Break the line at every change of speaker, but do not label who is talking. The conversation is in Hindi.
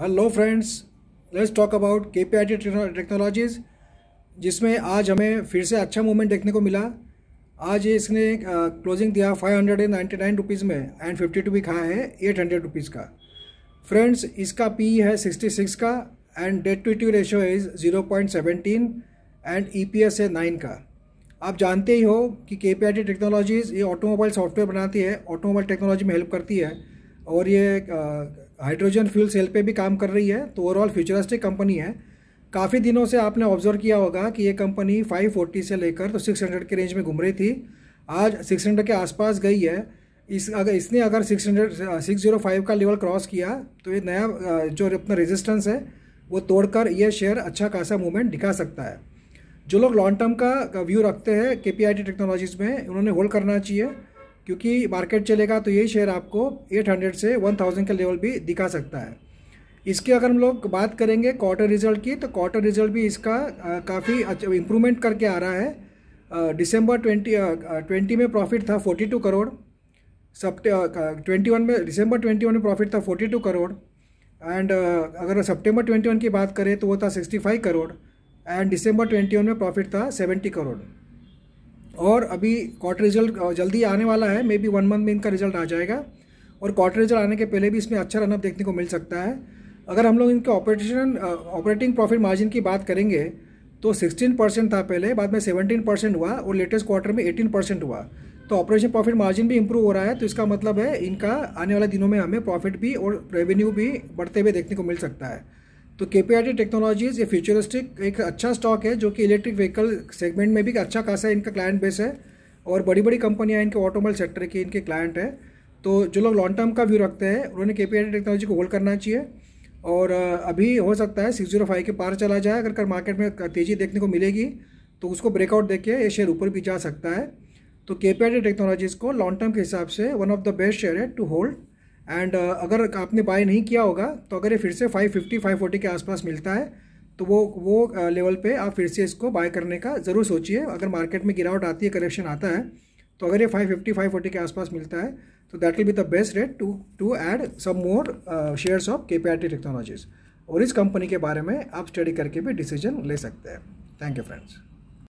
hello friends let's talk about K P I technologies जिसमें आज हमें फिर से अच्छा मूवमेंट देखने को मिला आज इसने क्लोजिंग दिया five hundred and ninety nine rupees में एंड फिफ्टी टू भी खाया है एट हंड्रेड रुपीज़ का फ्रेंड्स इसका पी है सिक्सटी सिक्स का and debt to to ratio is zero point seventeen and E P S है नाइन का आप जानते ही हो कि के पी आई टेक्नोलॉजीज़ ये ऑटोमोबाइल सॉफ्टवेयर बनाती है ऑटोमोबाइल टेक्नोलॉजी में हेल्प करती है और ये हाइड्रोजन फ्यूल सेल पे भी काम कर रही है तो ओवरऑल फ्यूचरिस्टिक कंपनी है काफ़ी दिनों से आपने ऑब्जर्व किया होगा कि ये कंपनी 540 से लेकर तो 600 के रेंज में घूम रही थी आज 600 के आसपास गई है इस अगर इसने अगर 600 605 का लेवल क्रॉस किया तो ये नया जो अपना रेजिस्टेंस है वो तोड़कर ये शेयर अच्छा खासा मूवमेंट दिखा सकता है जो लोग लॉन्ग टर्म का व्यू रखते हैं के टेक्नोलॉजीज़ में उन्होंने होल्ड करना चाहिए क्योंकि मार्केट चलेगा तो ये शेयर आपको 800 से 1000 का लेवल भी दिखा सकता है इसके अगर हम लोग बात करेंगे क्वार्टर रिजल्ट की तो क्वार्टर रिजल्ट भी इसका काफ़ी अच्छा इम्प्रूवमेंट करके आ रहा है दिसंबर ट्वेंटी ट्वेंटी में प्रॉफिट था 42 करोड़ सब ट्वेंटी वन में दिसंबर ट्वेंटी वन में प्रॉफिट था 42 करोड़ एंड uh, अगर सितंबर 21 की बात करें तो वो था 65 करोड़ एंड दिसंबर 21 में प्रॉफिट था 70 करोड़ और अभी क्वार्टर रिजल्ट जल्दी आने वाला है मे बी वन मंथ में इनका रिजल्ट आ जाएगा और क्वार्टर रिजल्ट आने के पहले भी इसमें अच्छा रनअप देखने को मिल सकता है अगर हम लोग इनके ऑपरेशन ऑपरेटिंग प्रॉफिट मार्जिन की बात करेंगे तो 16 परसेंट था पहले बाद में 17 परसेंट हुआ और लेटेस्ट क्वार्टर में 18 परसेंट हुआ तो ऑपरेशन प्रॉफिट मार्जिन भी इंप्रूव हो रहा है तो इसका मतलब है इनका आने वाले दिनों में हमें प्रॉफिट भी और रेवेन्यू भी बढ़ते हुए देखने को मिल सकता है तो K P R T technologies ये फ्यूचरिस्टिक एक अच्छा स्टॉक है जो कि इलेक्ट्रिक व्हीकल सेगमेंट में भी अच्छा खासा इनका क्लाइंट बेस है और बड़ी बड़ी कंपनियाँ इनके ऑटोमोबाइल सेक्टर की इनके क्लाइंट है तो जो लोग लॉन्ग टर्म का व्यू रखते हैं उन्होंने K P R T technology को होल्ड करना चाहिए और अभी हो सकता है सिक्स जीरो फाइव के पार चला जाए अगर कर मार्केट में तेज़ी देखने को मिलेगी तो उसको ब्रेकआउट देख के ये शेयर ऊपर भी जा सकता है तो K P R T technologies को लॉन्ग टर्म के हिसाब से one of the best share है टू होल्ड एंड uh, अगर आपने बाय नहीं किया होगा तो अगर ये फिर से 550 540 के आसपास मिलता है तो वो वो लेवल uh, पे आप फिर से इसको बाय करने का ज़रूर सोचिए अगर मार्केट में गिरावट आती है करेक्शन आता है तो अगर ये 550 540 के आसपास मिलता है तो that will be the best rate to to add some more shares of K technologies और इस कंपनी के बारे में आप स्टडी करके भी डिसीजन ले सकते हैं थैंक यू फ्रेंड्स